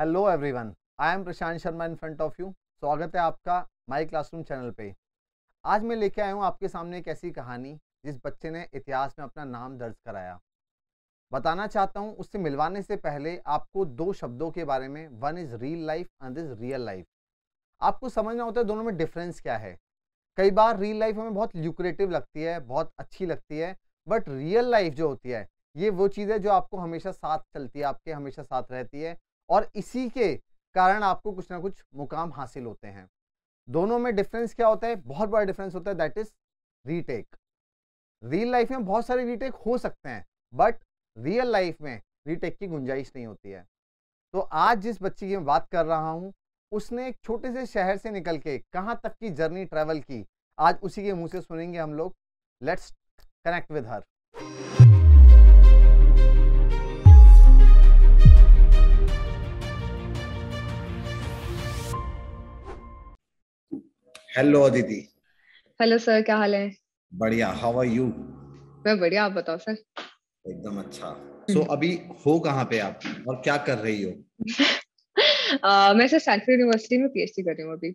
Hello everyone I am Prashant Sharma in front of you स्वागत है आपका माई क्लासरूम चैनल पे आज मैं लेके आया हूँ आपके सामने एक ऐसी कहानी जिस बच्चे ने इतिहास में अपना नाम दर्ज कराया बताना चाहता हूँ उससे मिलवाने से पहले आपको दो शब्दों के बारे में one is real life and is real life आपको समझना होता है दोनों में डिफरेंस क्या है कई बार रियल लाइफ हमें बहुत ल्यूक्रेटिव लगती है बहुत अच्छी लगती है बट रियल लाइफ जो होती है ये वो चीज़ है जो आपको हमेशा साथ चलती है आपके हमेशा साथ रहती है और इसी के कारण आपको कुछ ना कुछ मुकाम हासिल होते हैं दोनों में डिफरेंस क्या होता है बहुत बड़ा डिफरेंस होता है that is retake real life में बहुत सारे रीटेक हो सकते हैं बट रियल लाइफ में रीटेक की गुंजाइश नहीं होती है तो आज जिस बच्ची की मैं बात कर रहा हूँ उसने एक छोटे से शहर से निकल के कहाँ तक की जर्नी ट्रेवल की आज उसी के मुंह से सुनेंगे हम लोग let's connect with her hello Aditi hello sir क्या हाल है बढ़िया हाउ आर यू मैं बढ़िया आप बताओ सर एकदम अच्छा सो so, अभी हो कहाँ पे आप और क्या कर रही हो uh, मैं सर स्टैनफोर्ड यूनिवर्सिटी में पीएचडी कर रही हूँ अभी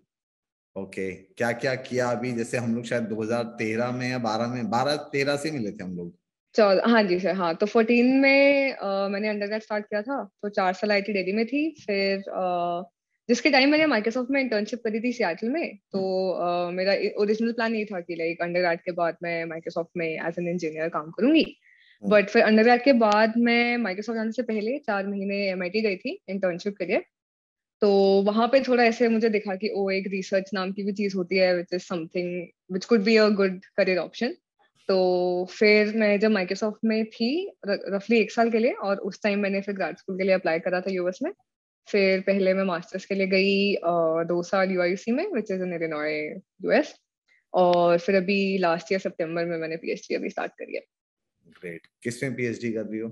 ओके okay. क्या क्या किया अभी जैसे हम लोग शायद 2013 में या 12 में 12 13 से मिले थे हम लोग चौदह हाँ जी सर हाँ तो 14 में आ, मैंने अंडर स्टार्ट किया था तो चार साल आई टी डेली में थी फिर आ, जिसके टाइम मैंने माइक्रोसॉफ्ट में इंटर्नशिप करी थी सियाटल में तो uh, मेरा ओरिजिनल प्लान ये था कि लाइक अंडर के बाद मैं माइक्रोसॉफ्ट में एज एन इंजीनियर काम करूंगी बट hmm. फिर अंडर के बाद मैं माइक्रोसॉफ्ट जाने से पहले चार महीने एम गई थी इंटर्नशिप के लिए तो वहाँ पे थोड़ा ऐसे मुझे दिखा कि ओ एक रिसर्च नाम की भी चीज़ होती है which is something which could be a good career option तो फिर मैं जब माइक्रोसॉफ्ट में थी रफली एक साल के लिए और उस टाइम मैंने फिर ग्राड स्कूल के लिए अप्लाई करा था यूएस में फिर पहले मैं मास्टर्स के लिए गई दो साल यू आई सी में which is in Illinois US और फिर अभी लास्ट ईयर सितंबर में मैंने पीएचडी अभी स्टार्ट करी है ग्रेट किस में पीएचडी कर रही हो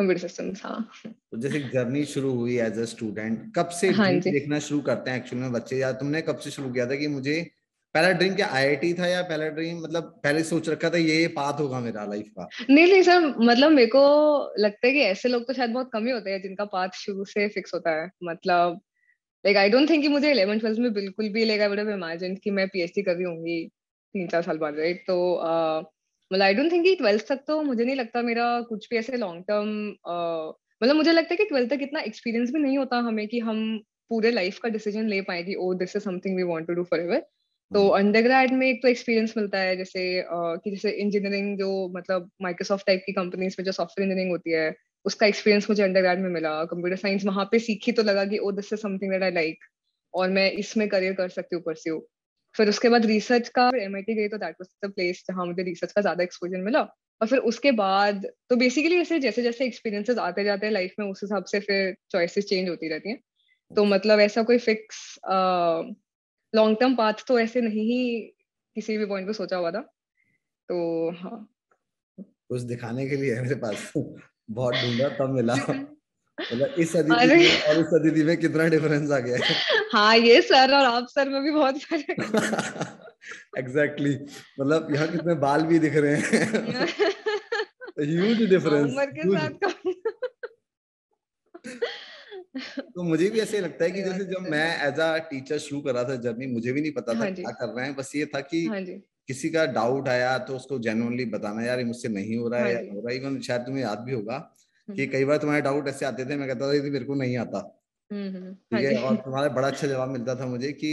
कंप्यूटर सिस्टम्स हाँ तो जैसे जर्नी शुरू हुई एज अ स्टूडेंट कब से हाँ देखना शुरू करते हैं एक्चुअली में बच्चे यार तुमने कब से शुरू किया था कि मुझे पहला ड्रीम क्या आईआईटी था या पहला ड्रीम मतलब पहले सोच रखा था ये पाथ होगा मेरा लाइफ का नहीं नहीं सर मतलब मेरे को लगता है कि ऐसे लोग तो शायद बहुत कम ही होते हैं जिनका पाथ शुरू से फिक्स होता है मतलब लाइक आई डोंट थिंक कि मुझे इलेवन ट्वेल्थ में बिल्कुल भी लाइक आई इमेजिन कि मैं पीएचडी कर रही होंगी तीन चार साल बाद राइट तो मतलब आई डोंट थिंक कि ट्वेल्थ तक तो मुझे नहीं लगता मेरा कुछ भी ऐसे लॉन्ग टर्म मतलब मुझे लगता है कि ट्वेल्थ तक इतना एक्सपीरियंस भी नहीं होता हमें कि हम पूरे लाइफ का डिसीजन ले पाए कि oh this is something we want to do forever तो अंडरग्रेड हम्म। में एक तो एक्सपीरियंस मिलता है जैसे कि जैसे इंजीनियरिंग जो मतलब माइक्रोसॉफ्ट टाइप की कंपनीज में जो सॉफ्टवेयर इंजीनियरिंग होती है उसका एक्सपीरियंस मुझे अंडरग्रेड में मिला कंप्यूटर साइंस वहाँ पे सीखी तो लगा कि oh this is something that I like और मैं इसमें करियर कर सकती हूँ परस्यू फिर उसके बाद रिसर्च का एम आई टी गई तो दैट वॉज द प्लेस जहाँ मुझे रिसर्च का ज्यादा एक्सपोजर मिला और फिर उसके बाद तो बेसिकली ऐसे जैसे जैसे एक्सपीरियंसेस आते जाते हैं लाइफ में उस हिसाब से फिर चॉइसेस चेंज होती रहती हैं तो मतलब ऐसा कोई फिक्स लॉन्ग टर्म पाथ तो ऐसे नहीं ही किसी भी पॉइंट पे सोचा हुआ था तो हाँ कुछ दिखाने के लिए मेरे पास बहुत ढूंढा तब मिला मतलब इस अदिति और इस अदिति में कितना डिफरेंस आ गया है हाँ ये सर और आप सर में भी बहुत फर्क एग्जैक्टली मतलब यहाँ कितने बाल भी दिख रहे हैं ह्यूज डिफरेंस उम्र के साथ का तो मुझे भी ऐसे लगता है कि जैसे जब मैं एज अ टीचर शुरू कर रहा था जर्नी मुझे भी नहीं पता था हाँ क्या कर रहे हैं बस ये था कि हाँ किसी का डाउट आया तो उसको जेनुअनली बताना यार मुझसे नहीं हो रहा है हाँ हो रहा है इवन शायद तुम्हें याद भी होगा हम्म। कि कई बार तुम्हारे डाउट ऐसे आते थे मैं कहता था तो मेरे को नहीं आता हम्म, हम्म। ठीक है और तुम्हारा बड़ा अच्छा जवाब मिलता था मुझे कि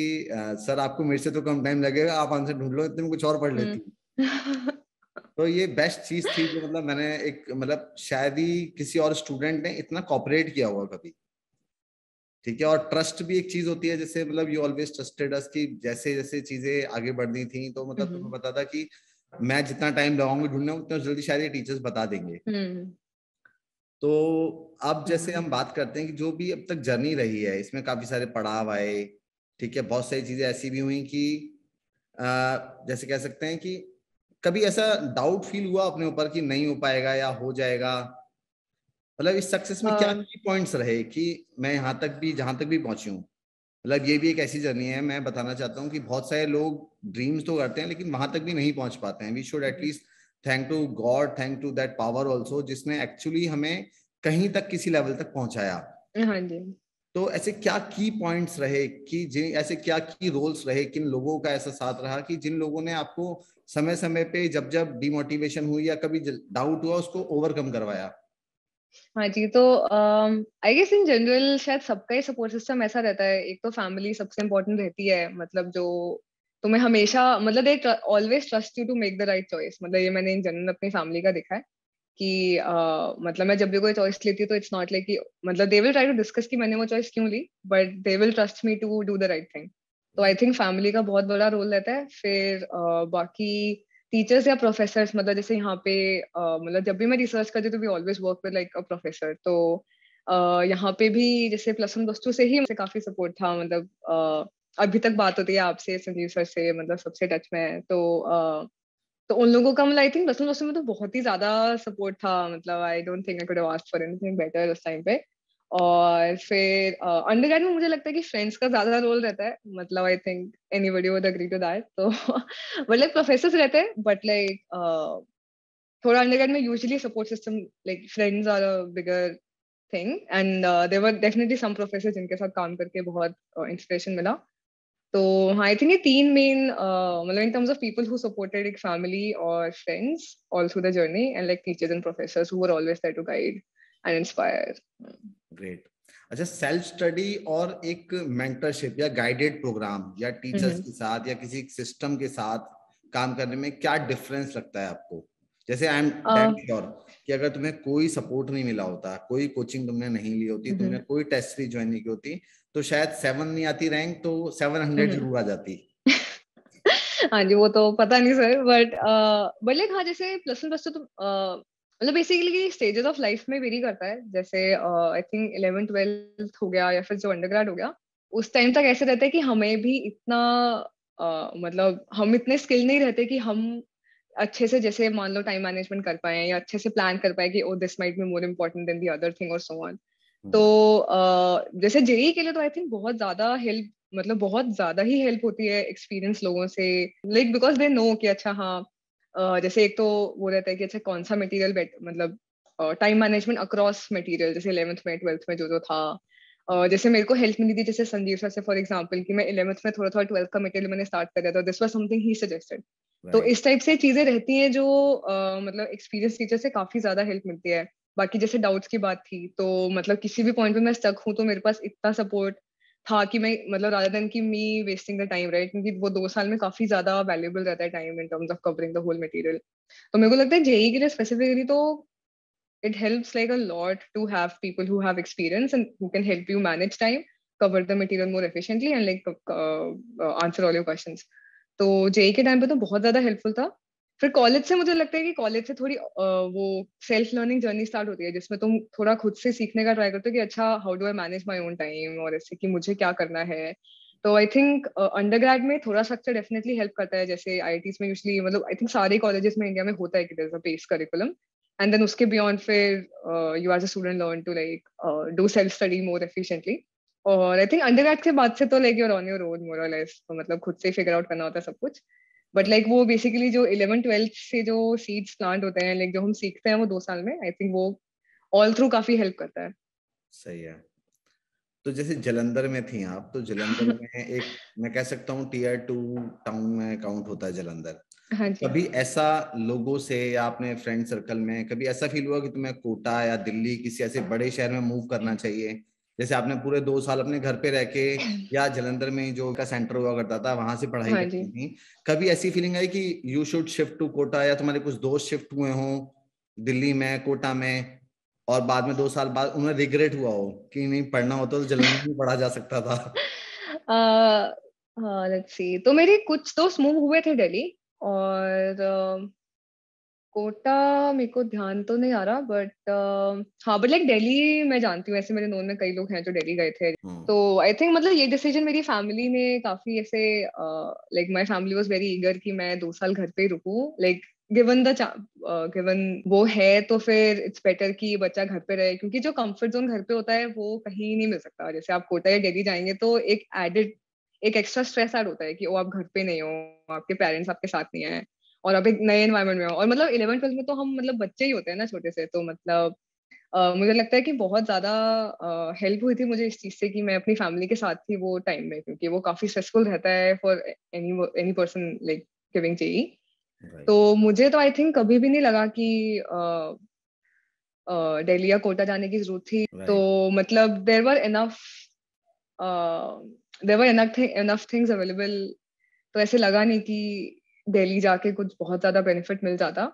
सर आपको मेरे से तो कम टाइम लगेगा आप आंसर ढूंढ लो इतने में कुछ और पढ़ लेती तो ये बेस्ट चीज थी जो मतलब मैंने एक मतलब शायद ही किसी और स्टूडेंट ने इतना कॉपरेट किया हुआ कभी ठीक है और ट्रस्ट भी एक चीज होती है जैसे मतलब यू ऑलवेज ट्रस्टेड अस कि जैसे जैसे चीजें आगे बढ़नी थी तो मतलब हम्म। तुम्हें पता था कि मैं जितना टाइम लगाऊंगी ढूंढने उतना जल्दी शायद ये टीचर्स बता देंगे हम्म। तो अब जैसे हम्म। हम बात करते हैं कि जो भी अब तक जर्नी रही है इसमें काफी सारे पड़ाव आए ठीक है बहुत सारी चीजें ऐसी भी हुई कि आ, जैसे कह सकते हैं कि कभी ऐसा डाउट फील हुआ अपने ऊपर कि नहीं हो पाएगा या हो जाएगा मतलब इस सक्सेस में क्या की हाँ। पॉइंट्स रहे कि मैं यहाँ तक भी जहाँ तक भी पहुंची हूँ मतलब ये भी एक ऐसी जर्नी है मैं बताना चाहता हूँ कि बहुत सारे लोग ड्रीम्स तो करते हैं लेकिन वहां तक भी नहीं पहुंच पाते हैं we should at least thank to God thank to that power also जिसने एक्चुअली हमें कहीं तक किसी लेवल तक पहुंचाया हाँ जी तो ऐसे क्या की पॉइंट्स रहे कि जिन ऐसे क्या की रोल्स रहे किन लोगों का ऐसा साथ रहा कि जिन लोगों ने आपको समय समय पे जब जब डिमोटिवेशन हुई या कभी डाउट हुआ उसको ओवरकम करवाया हाँ जी तो आई गेस इन जनरल शायद सबका ही सपोर्ट सिस्टम ऐसा रहता है एक तो फैमिली सबसे इम्पोर्टेंट रहती है मतलब जो तुम्हें हमेशा मतलब they always trust you to make the right choice मतलब ये मैंने इन जनरल अपनी फैमिली का देखा है कि uh, मतलब मैं जब भी कोई चॉइस लेती हूँ तो इट्स नॉट लाइक मतलब they will try to discuss कि मैंने वो चॉइस क्यों ली but they will trust me to do the right thing तो आई थिंक फैमिली का बहुत बड़ा रोल रहता है फिर uh, बाकी टीचर्स या प्रोफेसर मतलब जैसे यहाँ पे मतलब जब भी मैं रिसर्च करती तो we always work with like a professor तो यहाँ पे भी जैसे प्लस वन प्लस टू से ही मुझे काफी सपोर्ट था मतलब अभी तक बात होती है आपसे संजीव सर से मतलब सबसे टच में है तो तो उन लोगों का मतलब I think plus one plus two में तो बहुत ही ज्यादा सपोर्ट था मतलब I don't think I could have asked for anything better उस टाइम पे और फिर अंडर uh, में मुझे लगता है कि फ्रेंड्स का ज्यादा रोल रहता है मतलब I think anybody would agree to that तो मतलब प्रोफेसर रहते हैं बट लाइक थोड़ा अंडर में usually support system like friends are a bigger thing and were definitely some professor जिनके साथ काम करके बहुत इंस्पिरेशन uh, मिला तो आई थिंक ये तीन मेन मतलब in terms of people who supported एक फैमिली और friends all through the journey and like teachers and professors who were always to guide and inspire great अच्छा सेल्फ स्टडी और एक मेंटरशिप या guided program या teachers hmm. के साथ या किसी सिस्टम के साथ काम करने में क्या डिफरेंस लगता है आपको जैसे आई एम श्योर कि अगर तुम्हें कोई सपोर्ट नहीं मिला होता कोई कोचिंग तुमने नहीं ली होती हम्म। तुमने कोई टेस्ट भी ज्वाइन नहीं की होती तो शायद सेवन नहीं आती रैंक तो सेवन हंड्रेड हम्म। जरूर आ जाती हाँ जी वो तो पता नहीं सर बट बट लाइक हाँ जैसे प्लस वन प्लस टू तो मतलब बेसिकली स्टेजेस ऑफ लाइफ में वेरी करता है जैसे आई थिंक इलेवन ट्वेल्थ हो गया या फिर जो अंडर हो गया उस टाइम तक ऐसे रहता है कि हमें भी इतना uh, मतलब हम इतने स्किल नहीं रहते कि हम अच्छे से जैसे मान लो टाइम मैनेजमेंट कर पाए या अच्छे से प्लान कर पाए कि oh this might be more important than the other thing और सो ऑन तो uh, जैसे जेई e e के लिए तो आई थिंक बहुत ज्यादा हेल्प मतलब बहुत ज्यादा ही हेल्प होती है एक्सपीरियंस लोगों से लाइक बिकॉज दे नो कि अच्छा हाँ जैसे एक तो वो रहता है कि अच्छा कौन सा मटेरियल मतलब टाइम मैनेजमेंट अक्रॉस मटेरियल जैसे इलेवंथ में ट्वेल्थ में जो जो था जैसे मेरे को हेल्प मिली थी जैसे संजीव सर से फॉर एग्जाम्पल कि मैं इलेवंथ में थोड़ा थोड़ा ट्वेल्थ का मटेरियल मैंने स्टार्ट कर दिया था this was something he suggested तो इस टाइप से चीजें रहती हैं जो मतलब एक्सपीरियंस टीचर से काफी ज्यादा हेल्प मिलती है बाकी जैसे डाउट्स की बात थी तो मतलब किसी भी पॉइंट पे मैं स्टक हूँ तो मेरे पास इतना सपोर्ट था कि मैं मतलब राधा दन की me wasting the time right क्योंकि वो दो साल में काफी ज्यादा वैल्यूबल रहता है time in terms of covering the whole material तो मेरे को लगता है जेई के लिए स्पेसिफिकली तो it helps like a lot to have people who have experience and who can help you manage time cover the material more efficiently and like answer all your questions तो JEE के time पे तो बहुत ज्यादा helpful था फिर college से मुझे लगता है कि कॉलेज से थोड़ी वो सेल्फ लर्निंग जर्नी स्टार्ट होती है जिसमें तुम थोड़ा खुद से सीखने का ट्राई करते हो कि अच्छा how do I manage my own time और ऐसे कि मुझे क्या करना है तो आई थिंक अंडर ग्रेड में थोड़ा स्ट्रक्चर डेफिनेटली हेल्प करता है जैसे आई में यूजली मतलब आई थिंक सारे कॉलेजेस में इंडिया में होता है कि there base curriculum and then उसके बियॉन्ड फिर you as a student learn to like do self study more efficiently और आई थिंक अंडर के बाद से तो like you're on your own मोरलेस मतलब खुद से फिगर आउट करना होता है सब कुछ बट लाइक वो बेसिकली जो इलेवन ट्वेल्थ से जो सीड्स प्लांट होते हैं लाइक जो हम सीखते हैं वो दो साल में आई थिंक वो ऑल थ्रू काफी हेल्प करता है सही है तो जैसे जलंधर में थी आप तो जलंधर में एक मैं कह सकता हूँ टीयर टू टाउन में काउंट होता है जलंधर हाँ कभी ऐसा लोगों से या आपने फ्रेंड सर्कल में कभी ऐसा फील हुआ कि तुम्हें कोटा या दिल्ली किसी ऐसे बड़े शहर में मूव करना चाहिए जैसे आपने पूरे दो साल अपने घर पे रह के या जलंधर में जो का सेंटर हुआ करता था वहां से पढ़ाई हाँ करती थी कभी ऐसी फीलिंग आई कि you should shift to Kota या तुम्हारे कुछ दोस्त शिफ्ट हुए हों दिल्ली में कोटा में और बाद में दो साल बाद उन्हें रिग्रेट हुआ हो कि नहीं पढ़ना होता तो जलंधर में पढ़ा जा सकता था uh, uh, तो मेरे कुछ दोस्त मूव हुए थे दिल्ली और uh, कोटा मेरे को ध्यान तो नहीं आ रहा बट हाँ बट लाइक दिल्ली मैं जानती हूँ ऐसे मेरे नोन में कई लोग हैं जो दिल्ली गए थे हम्म। तो आई थिंक मतलब ये डिसीजन मेरी फैमिली ने काफी ऐसे like my family was very eager कि मैं दो साल घर पे ही रुकू लाइक गिवन द गिवन वो है तो फिर इट्स बेटर कि बच्चा घर पे रहे क्योंकि जो कंफर्ट जोन घर पे होता है वो कहीं नहीं मिल सकता जैसे आप कोटा या दिल्ली जाएंगे तो एक एडेड एक एक्स्ट्रा स्ट्रेस ऐड होता है कि वो आप घर पे नहीं हो आपके पेरेंट्स आपके साथ नहीं आए और अब एक नए इन्वायरमेंट में हो और मतलब इलेवन ट्वेल्थ में तो हम मतलब बच्चे ही होते हैं ना छोटे से तो मतलब Uh, मुझे लगता है कि बहुत ज्यादा हेल्प uh, हुई थी मुझे इस चीज से कि मैं अपनी फैमिली के साथ थी वो टाइम में क्योंकि वो काफी स्ट्रेसफुल रहता है for any any person like giving चाहिए तो मुझे तो आई थिंक कभी भी नहीं लगा कि डेली uh, uh, या कोटा जाने की जरूरत थी right. तो मतलब there were enough there were enough enough things available तो ऐसे लगा नहीं कि दिल्ली जाके कुछ बहुत ज्यादा बेनिफिट मिल जाता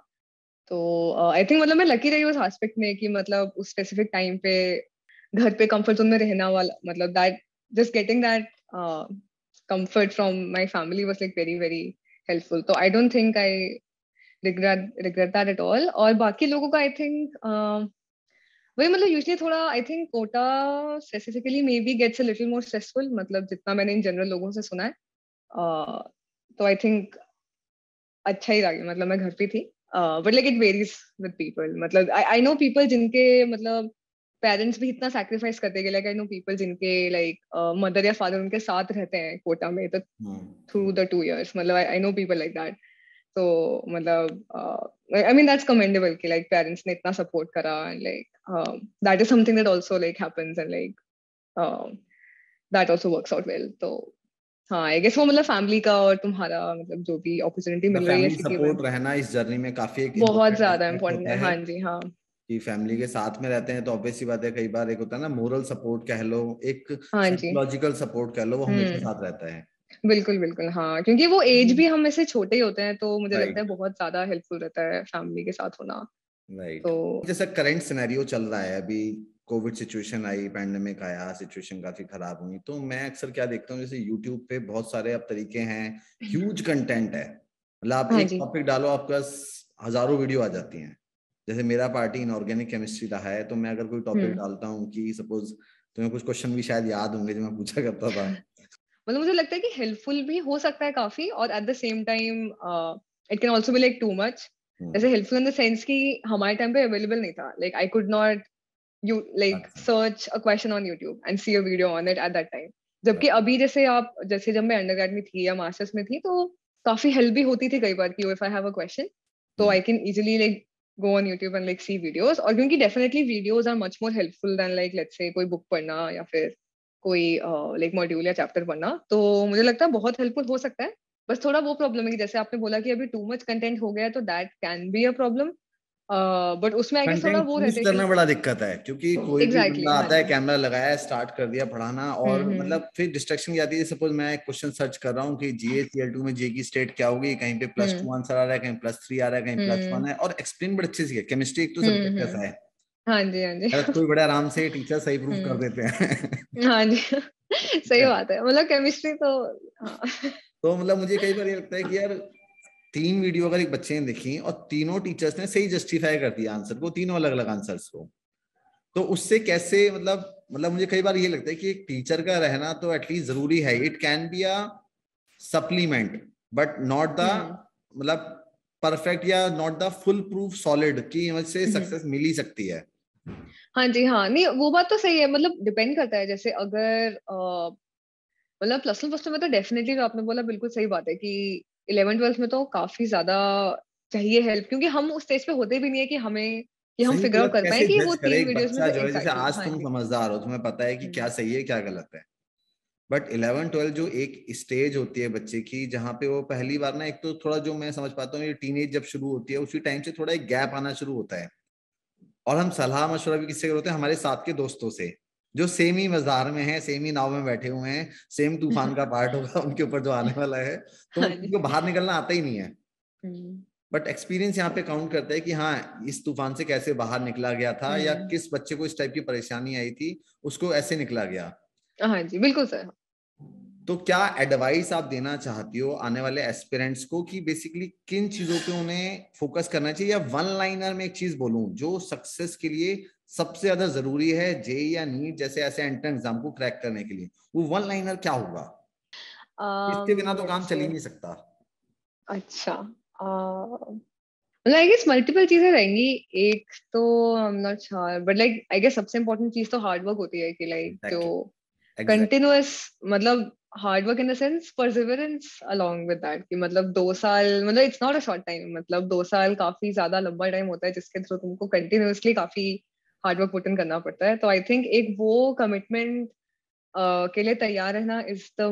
तो आई uh, थिंक मतलब मैं लकी रही उस एस्पेक्ट में कि मतलब उस स्पेसिफिक टाइम पे घर पे कंफर्ट जोन में रहना वाला मतलब that just getting that comfort from my family was like very very helpful तो I don't think I regret regret that at all और बाकी लोगों का आई थिंक वही मतलब यूजली थोड़ा I think Kota specifically maybe gets a little more stressful मतलब जितना मैंने इन जनरल लोगों से सुना है uh, तो आई थिंक अच्छा ही लगे मतलब मैं घर पे थी but like it varies with people मतलब आई नो पीपल जिनके मतलब पेरेंट्स भी इतना सैक्रिफाइस करते हैं लाइक आई नो पीपल जिनके लाइक मदर uh, या फादर उनके साथ रहते हैं कोटा में तो थ्रू द टू इयर्स मतलब I know people like that तो मतलब आई मीन दैट्स कमेंडेबल कि लाइक पेरेंट्स ने इतना सपोर्ट करा and like that is something that also like happens and like that also works out well तो हाँ वो मतलब फैमिली का और तुम्हारा मतलब जो भी अपॉर्चुनिटी मिल रही है सपोर्ट रहना इस जर्नी में काफी एक बहुत ज्यादा इम्पोर्टेंट है हाँ जी हाँ कि फैमिली के साथ में रहते हैं तो ऑब्वियस सी बात है कई बार एक होता है ना मोरल सपोर्ट कह लो एक लॉजिकल हाँ सपोर्ट कह लो वो हमेशा हम्म। साथ रहता है बिल्कुल बिल्कुल हाँ क्योंकि वो एज हम्म। भी हम से छोटे ही होते हैं तो मुझे लगता है बहुत ज्यादा हेल्पफुल रहता है फैमिली के साथ होना राइट तो जैसा करंट सिनेरियो चल रहा है अभी कोविड सिचुएशन आई पैंडमिक आया सिचुएशन काफी खराब हुई तो मैं अक्सर क्या देखता हूँ जैसे यूट्यूब पे बहुत सारे अब तरीके हैं ह्यूज हम्म। कंटेंट है मतलब आप हाँ एक टॉपिक डालो आपके पास हजारों वीडियो आ जाती हैं जैसे मेरा पार्टी इन ऑर्गेनिक केमिस्ट्री रहा है तो मैं अगर कोई टॉपिक हम्म। डालता हूँ कि सपोज तुम्हें कुछ क्वेश्चन भी शायद याद होंगे जो मैं पूछा करता था मतलब मुझे लगता है कि हेल्पफुल भी हो सकता है काफी और at the same time it can also be like too much जैसे हेल्पफुल इन द सेंस कि हमारे टाइम पे अवेलेबल नहीं था like I could not you like search a question on YouTube and see a video on it at that time जबकि हाँ। अभी जैसे आप जैसे जब मैं अंडर में थी या मास्टर्स में थी तो काफी हेल्प भी होती थी कई बार की if I have a question तो I can easily like go on YouTube and like see videos और क्योंकि definitely videos are much more helpful than like let's say कोई बुक पढ़ना या फिर कोई लाइक मॉड्यूल या चैप्टर पढ़ना तो मुझे लगता है बहुत हेल्पफुल हो सकता है बस थोड़ा वो प्रॉब्लम है कि जैसे आपने बोला कि अभी टू मच कंटेंट हो गया तो that can be a problem but उसमें आई गेस थोड़ा वो रहता करना बड़ा दिक्कत है क्योंकि कोई exactly, भी आता हाँ। है कैमरा लगाया स्टार्ट कर दिया पढ़ाना और हम्म, हम्म। मतलब फिर डिस्ट्रक्शन की आती है सपोज मैं एक क्वेश्चन सर्च कर रहा हूँ कि जीए सीएल टू में जे की स्टेट क्या होगी कहीं पे प्लस टू आंसर आ रहा है कहीं प्लस थ्री आ रहा है कहीं प्लस हम्म। वन है और एक्सप्लेन बड़े अच्छे से केमिस्ट्री एक तो सब कैसा है हाँ जी हाँ जी कोई बड़े आराम से टीचर सही प्रूफ कर देते हैं हाँ जी सही बात है मतलब केमिस्ट्री तो हाँ। तो मतलब मुझे कई बार ये लगता है कि यार तीन वीडियो अगर एक बच्चे ने देखी और तीनों टीचर्स ने सही जस्टिफाई कर दिया आंसर को तीनों अलग अलग आंसर्स को तो उससे कैसे मतलब मतलब मुझे कई बार ये लगता है कि एक टीचर का रहना तो एटलीस्ट जरूरी है it can be a supplement but not the मतलब परफेक्ट या not the full proof solid key से सक्सेस मिल ही सकती है हाँ जी हाँ नहीं वो बात तो सही है मतलब डिपेंड करता है जैसे अगर मतलब प्लस वन फर्स्ट में तो डेफिनेटली तो आपने बोला बिल्कुल सही बात है कि इलेवन ट्वेल्थ में तो काफी ज्यादा चाहिए हेल्प क्योंकि हम उस स्टेज पे होते भी नहीं है कि हमें कि हम फिगर आउट तो कर पाए कि वो तीन वीडियोस में जो जैसे आज हाँ तुम समझदार हो तुम्हें पता है कि क्या हम्म। सही है क्या गलत है बट इलेवन ट्वेल्व जो एक स्टेज होती है बच्चे की जहाँ पे वो पहली बार ना एक तो थोड़ा जो मैं समझ पाता हूँ टीन एज जब शुरू होती है उसी टाइम से थोड़ा एक गैप आना शुरू होता है और हम सलाह मशवरा भी किससे करते हैं हमारे साथ के दोस्तों से जो सेम ही मजार में है सेम ही नाव में बैठे हुए हैं सेम तूफान का पार्ट होगा उनके ऊपर जो आने वाला है तो हाँ उनको बाहर निकलना आता ही नहीं है बट हम्म। एक्सपीरियंस यहाँ पे काउंट करता है कि हाँ इस तूफान से कैसे बाहर निकला गया था या हम्म। किस बच्चे को इस टाइप की परेशानी आई थी उसको ऐसे निकला गया हाँ जी बिल्कुल सर तो क्या एडवाइस आप देना चाहती हो आने वाले एस्पिरेंट्स को कि बेसिकली किन चीजों पे उन्हें फोकस करना चाहिए या वन लाइनर में एक चीज बोलूं जो सक्सेस के लिए सबसे ज्यादा जरूरी है जे या नीट जैसे ऐसे एंट्रेंस एग्जाम को क्रैक करने के लिए वो वन लाइनर क्या होगा um, इसके बिना तो काम चल ही नहीं सकता अच्छा मतलब आई गेस मल्टीपल चीजें रहेंगी एक तो I am not sure but like I guess सबसे इम्पोर्टेंट चीज तो हार्ड वर्क होती है कि लाइक जो कंटिन्यूअस मतलब hard work in the sense perseverance along with that कि मतलब दो साल मतलब it's not a short time मतलब दो साल काफी ज्यादा लंबा टाइम होता है जिसके थ्रू तुमको कंटिन्यूअसली काफी हार्डवर्क पुट इन करना पड़ता है तो आई थिंक एक वो कमिटमेंट uh, के लिए तैयार रहना is the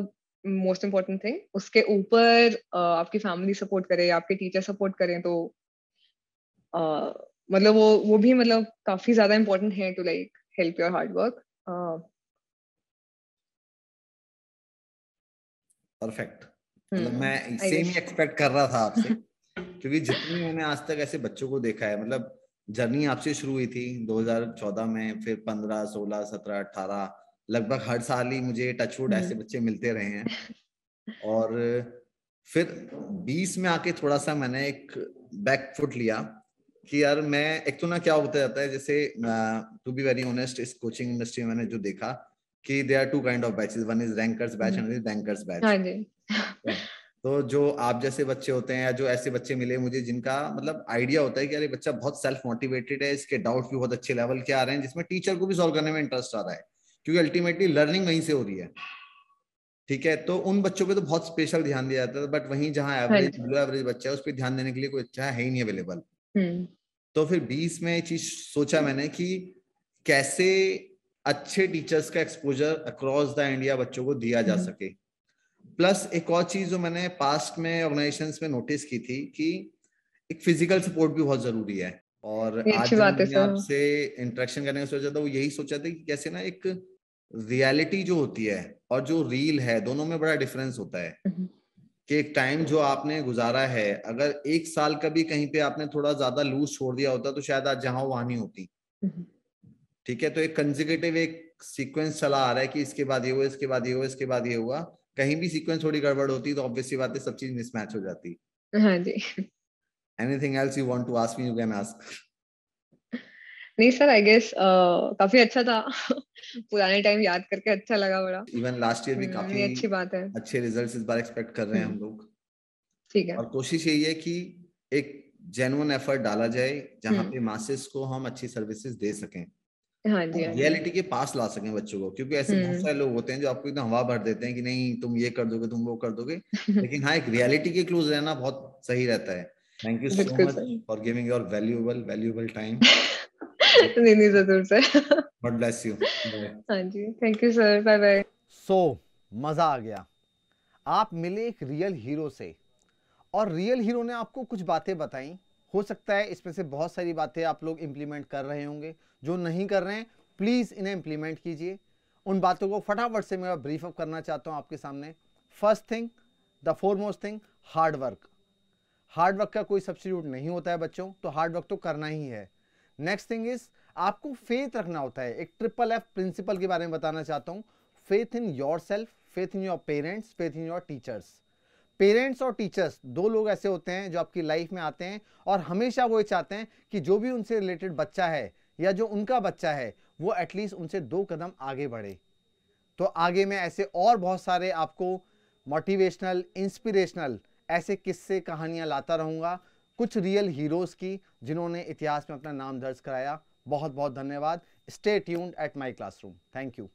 most important thing उसके ऊपर uh, आपकी फैमिली सपोर्ट करे आपके टीचर सपोर्ट करें तो uh, मतलब वो वो भी मतलब काफी ज्यादा इम्पोर्टेंट है to like help your hard work perfect मतलब हम्म, मैं सेम ही एक्सपेक्ट कर रहा था आपसे क्योंकि जितने मैंने आज तक ऐसे बच्चों को देखा है मतलब जर्नी आपसे शुरू हुई थी 2014 में फिर 15 16 17 18 लगभग हर साल ही मुझे टचवुड ऐसे हम्म। बच्चे मिलते रहे हैं और फिर 20 में आके थोड़ा सा मैंने एक बैक फुट लिया कि यार मैं एक तो ना क्या होता जाता है जैसे टू बी वेरी ऑनेस्ट इस कोचिंग इंडस्ट्री में मैंने जो देखा कि they are two kind of batches one is rankers batch and is rankers batch तो जो आप जैसे बच्चे होते हैं या जो ऐसे बच्चे मिले मुझे जिनका मतलब आइडिया होता है कि अरे बच्चा बहुत सेल्फ मोटिवेटेड है इसके डाउट भी बहुत अच्छे लेवल के आ रहे हैं जिसमें टीचर को भी सॉल्व करने में इंटरेस्ट आ रहा है क्योंकि अल्टीमेटली लर्निंग वहीं से हो रही है ठीक है तो उन बच्चों पे तो बहुत स्पेशल ध्यान दिया जाता है बट वहीं जहाँ एवरेज बिलो एवरेज बच्चा है उस पर ध्यान देने के लिए कोई अच्छा है ही नहीं अवेलेबल हम्म। तो फिर बीस में चीज सोचा मैंने कि कैसे अच्छे टीचर्स का एक्सपोजर अक्रॉस द इंडिया बच्चों को दिया जा हम्म। सके प्लस एक और चीज जो मैंने पास्ट में ऑर्गेनाइजेशन में नोटिस की थी कि एक फिजिकल सपोर्ट भी बहुत जरूरी है और आज आपसे इंटरेक्शन करने का सोचा था तो वो यही सोचा था कि कैसे ना एक रियलिटी जो होती है और जो रील है दोनों में बड़ा डिफरेंस होता है हम्म। कि एक टाइम जो आपने गुजारा है अगर एक साल का भी कहीं पे आपने थोड़ा ज्यादा लूज छोड़ दिया होता तो शायद आज जहां वहां नहीं होती हम्म। ठीक है तो एक कंजिकेटिव एक सीक्वेंस चला आ रहा है कि इसके बाद ये हुआ इसके बाद ये हुआ इसके बाद ये हुआ कहीं भी सीक्वेंस थोड़ी गड़बड़ होती तो ऑब्वियसली बात है सब चीज मिसमैच हो जाती हाँ जी anything else you want to ask me you can ask नहीं सर आई गेस काफी अच्छा था पुराने टाइम याद करके अच्छा लगा बड़ा इवन लास्ट ईयर भी हम्म, काफी अच्छी बात है अच्छे रिजल्ट्स इस बार एक्सपेक्ट कर रहे हैं हम हम्म। लोग ठीक है और कोशिश यही है कि एक जेन्युइन एफर्ट डाला जाए जहाँ हम्म। पे मासेस को हम अच्छी सर्विसेज दे सकें हाँ हाँ रियलिटी के पास ला सकें बच्चों को क्योंकि ऐसे हम्म। बहुत सारे लोग होते हैं जो आपको एकदम हवा भर देते हैं कि नहीं तुम ये कर दोगे तुम वो कर दोगे लेकिन हाँ एक रियलिटी के क्लोज रहना बहुत सही रहता है thank you so much for giving your valuable valuable time नहीं नहीं जरूर सर गॉड ब्लेस यू हाँ जी thank you sir bye bye so मजा आ गया आप मिले एक रियल हीरो से और रियल हीरो ने आपको कुछ बातें बताई हो सकता है इसमें से बहुत सारी बातें आप लोग इंप्लीमेंट कर रहे होंगे जो नहीं कर रहे हैं प्लीज़ इन्हें इंप्लीमेंट कीजिए उन बातों को फटाफट से मैं ब्रीफ अप करना चाहता हूँ आपके सामने first thing the foremost thing hard work hard work का कोई सब्सिट्यूट नहीं होता है बच्चों तो हार्डवर्क तो करना ही है नेक्स्ट थिंग इज आपको फेथ रखना होता है एक ट्रिपल एफ प्रिंसिपल के बारे में बताना चाहता हूँ faith in yourself faith in your parents faith in your teachers parents और टीचर्स दो लोग ऐसे होते हैं जो आपकी लाइफ में आते हैं और हमेशा वो ये चाहते हैं कि जो भी उनसे रिलेटेड बच्चा है या जो उनका बच्चा है वो एटलीस्ट उनसे दो कदम आगे बढ़े तो आगे मैं ऐसे और बहुत सारे आपको मोटिवेशनल इंस्पिरेशनल ऐसे किस्से कहानियाँ लाता रहूँगा कुछ रियल हीरोज़ की जिन्होंने इतिहास में अपना नाम दर्ज कराया बहुत बहुत धन्यवाद stay tuned at my classroom thank you